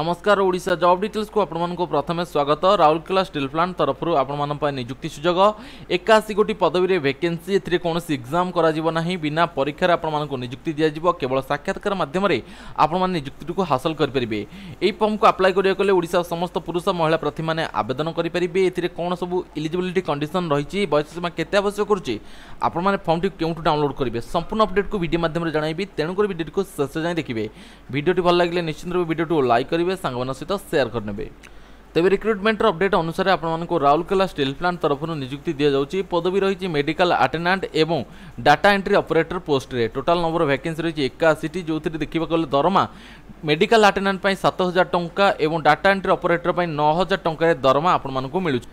নমস্কার ওড়িশা জব ডিটেলসু আপনার প্রথমে স্বাগত রাউরকেলা স্টিল প্লান্ট তরফর আপনার নিযুক্তি সুযোগ একাশি গোটি পদবীরে ভ্যাকেন্সি এতে কৌশি এক্সাম করা না বিনা পরীক্ষার আপনার নিযুক্তি দিয়া কেবল সাক্ষাৎকার মাধ্যমে আপনার নিযুক্তিটি হাসল করে পেবে এই ফর্মকে আপ্লাই করা গেলে ওড়িশার সমস্ত পুরুষ মহিলা প্রার্থী মানে আবেদন করে পেবে এতে কোণ সবু ইলিজিবিলিটি কন্ডিশন রয়েছে বয়স সীমা কেতে আবশ্যক করছে আপনার ফর্মটি কেউঠু ডাউনলোড করবে সম্পূর্ণ অপডেটকু ভিডিও মাধ্যমে জনাইবি তেণুকরি ভিডিওটি শেষ যাই দেখবে ভিডিওটি ভাল লাগলে নিশ্চিত রূপে ভিডিওটি লাইক করবে କରିବେ ସାଙ୍ଗମାନଙ୍କ ସହିତ ସେୟାର କରିନେବେ ତେବେ ରିକ୍ରୁଟମେଣ୍ଟର ଅପଡେଟ୍ ଅନୁସାରେ ଆପଣମାନଙ୍କୁ ରାଉରକେଲା ଷ୍ଟିଲ୍ ପ୍ଲାଣ୍ଟ ତରଫରୁ ନିଯୁକ୍ତି ଦିଆଯାଉଛି ପଦବୀ ରହିଛି ମେଡିକାଲ ଆଟେଣ୍ଡାଣ୍ଟ ଏବଂ ଡାଟା ଏଣ୍ଟ୍ରି ଅପରେଟର ପୋଷ୍ଟରେ ଟୋଟାଲ ନମ୍ବର ଭ୍ୟାକେନ୍ସି ରହିଛି ଏକାଅଶୀଟି ଯେଉଁଥିରେ ଦେଖିବାକୁ ଗଲେ ଦରମା ମେଡିକାଲ ଆଟେଣ୍ଡାଣ୍ଟ ପାଇଁ ସାତ ହଜାର ଟଙ୍କା ଏବଂ ଡାଟା ଏଣ୍ଟ୍ରି ଅପରେଟର ପାଇଁ ନଅ ହଜାର ଟଙ୍କାରେ ଦରମା ଆପଣମାନଙ୍କୁ ମିଳୁଛି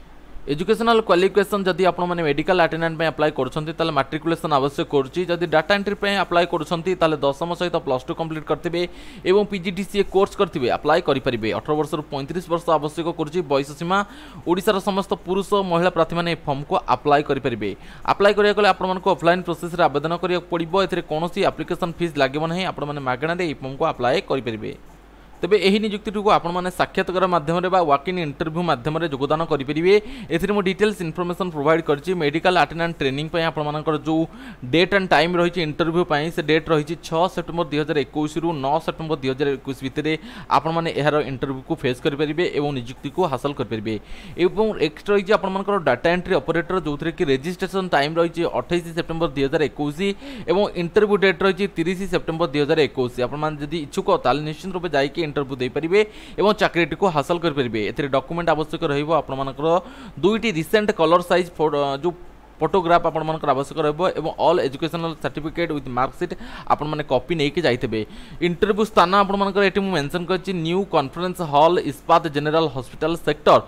এজুকেশনাল ক্বালিফিকেসন যদি আপনার মেডিকাল আটেডাট আপ্লাই করছেন তাহলে মাট্রিকুলেসন আবশ্যক করছি যদি ডাটা এন্ট্রি আপ্লাই করছেন তাহলে দশম সহ প্লস টু কমপ্লিট করতে এবং পিজিডিসিএ কোর্স করতে আপ্লাই করে অঠর বর্ষর পঁয়ত্রিশ বর্ষ আবশ্যক করছি বয়স সীমা ওড়শার সমস্ত পুরুষ ও মহিলা প্রার্থী মানে এই ফর্মক আপ্লাই করে আপ্লাই করা গেলে আপনার অফলাইন প্রোসেসে আবেদন করা পড়ব এতে কোণী আপ্লিকেসন ফিজ লাগবে না আপনার মাগণার এই ফর্মক আপ্লাই করে ତେବେ ଏହି ନିଯୁକ୍ତିଟିକୁ ଆପଣମାନେ ସାକ୍ଷାତକାର ମାଧ୍ୟମରେ ବା ୱାକ୍ ଇନ୍ ଇଣ୍ଟରଭ୍ୟୁ ମାଧ୍ୟମରେ ଯୋଗଦାନ କରିପାରିବେ ଏଥିରେ ମୁଁ ଡିଟେଲ୍ସ ଇନଫର୍ମେସନ୍ ପ୍ରୋଭାଇଡ଼ କରିଛି ମେଡ଼ିକାଲ ଆଟେଣ୍ଡାଣ୍ଟ ଟ୍ରେନିଂ ପାଇଁ ଆପଣମାନଙ୍କର ଯେଉଁ ଡେଟ୍ ଆଣ୍ଡ ଟାଇମ୍ ରହିଛି ଇଣ୍ଟରଭ୍ୟୁ ପାଇଁ ସେ ଡେଟ୍ ରହିଛି ଛଅ ସେପ୍ଟେମ୍ବର ଦୁଇହଜାର ଏକୋଇଶରୁ ନଅ ସେପ୍ଟେମ୍ବର ଦୁଇହଜାର ଏକୋଇଶ ଭିତରେ ଆପଣମାନେ ଏହାର ଇଣ୍ଟରଭ୍ୟୁକୁ ଫେସ୍ କରିପାରିବେ ଏବଂ ନିଯୁକ୍ତିକୁ ହାସଲ କରିପାରିବେ ଏବଂ ନେକ୍ସଟ ରହିଛି ଆପଣମାନଙ୍କର ଡାଟା ଏଣ୍ଟ୍ରି ଅପରେଟର ଯେଉଁଥିରେ କି ରେଜିଷ୍ଟ୍ରେସନ ଟାଇମ୍ ରହିଛି ଅଠେଇଶ ସେପ୍ଟେମ୍ବର ଦୁଇହଜାର ଏକୋଇଶ ଏବଂ ଇଣ୍ଟରଭ୍ୟୁ ଡେଟ୍ ରହିଛି ତିରିଶ ସେପ୍ଟେମ୍ବର ଦୁଇହଜାର ଏକୋଇଶ ଆପଣମାନେ ଯଦି ଇଚ୍ଛୁକ ତାହେଲେ ନିଶ୍ଚିତ ରୂପେ ଯାଇକି ইন্টরভ্যু দিয়ে এবং চাকরিটিকে হাসল করে এতে ডকুমেন্ট আবশ্যক রহব আপনার দুইটি রিসেন্ট কলর সাইজ যে ফটোগ্রাফ আপনার আবশ্যক রহব এবং all educational certificate with marksheet আপনার কপি নিয়ে যাইবে ইন্টরভ্যু স্থান আপনার এটি মেনশন করছি new conference hall Ispat general hospital sector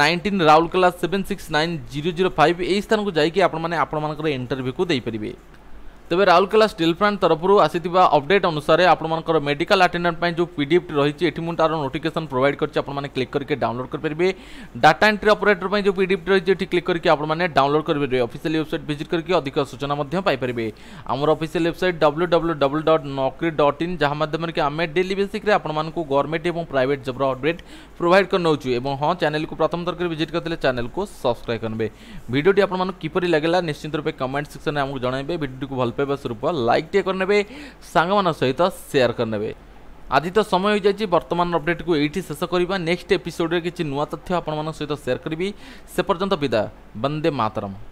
nineteen Rourkela seven six nine zero zero five এই স্থানক যাই আপনার আপনার ইন্টরভ্যু দেইপারে ତେବେ ରାଉରକେଲା ଷ୍ଟିଲ୍ ପ୍ଲାଣ୍ଟ ତରଫରୁ ଆସିଥିବା ଅପଡେଟ୍ ଅନୁସାରେ ଆପଣମାନଙ୍କର ମେଡିକାଲ ଆଟେଣ୍ଡାଣ୍ଟ ପାଇଁ ଯେଉଁ ପିଡିଏଫ୍ଟି ରହିଛି ଏଠି ମୁଁ ତାର ନୋଟିଫିକେସନ୍ ପ୍ରୋଭାଇଡ଼ କରିଛି ଆପଣମାନେ କ୍ଲିକ୍ କରିକି ଡାଉନଲୋଡ଼ କରିପାରିବେ ଡାଟା ଏଣ୍ଟ୍ରି ଅପରେଟର ପାଇଁ ଯେଉଁ ପିଡିଏଫ୍ଟି ରହିଛି ଏଠି କ୍ଲିକ୍ କରିକି ଆପଣମାନେ ଡାଉନଲୋଡ଼ କରିପାରିବେ ଅଫିସିଆଲି ୱେବସାଇଟ୍ ଭିଜିଟ୍ କରିକି ଅଧିକ ସୂଚନା ମଧ୍ୟ ପାଇପାରିବେ ଆମର official website W W W dot Naukri dot in ଯାହା ମାଧ୍ୟମରେ କି ଆମେ ଡେଲି ବେସିକ୍ରେ ଆପଣମାନଙ୍କୁ ଗଭର୍ଣ୍ଣମେଣ୍ଟ ଏବଂ ପ୍ରାଇଭେଟ୍ ଜବ୍ର ଅପଡେଟ୍ ପ୍ରୋଭାଇଡ଼ କରିନେଉଛୁ ଏବଂ ହଁ ଚ୍ୟାନେଲକୁ ପ୍ରଥମ ଥରକରେ ଭିଜିଟ୍ କରିଥିଲେ ଚ୍ୟାନେଲକୁ ସବସ୍କ୍ରାଇବ୍ କରିବେ ଭିଡ଼ିଓଟି ଆପଣମାନଙ୍କୁ କିପରି ଲାଗିଲା ନିଶ୍ଚିତ ରୂପେ କମେଣ୍ଟ ସେକ୍ସନରେ ଆମକୁ ଜଣାଇବେ ଭିଡ଼ିଓଟିକୁ ଭଲ पे बस लाइक टे करने सांग सहित सेयार करने आज तो समय हो जाए बर्तमान अपडेट को ये शेष करवा नेक्स्ट एपिसोड्रे किसी नुआ तथ्य आपण सेयार करी से पर्यटन विदा बंदे मातरम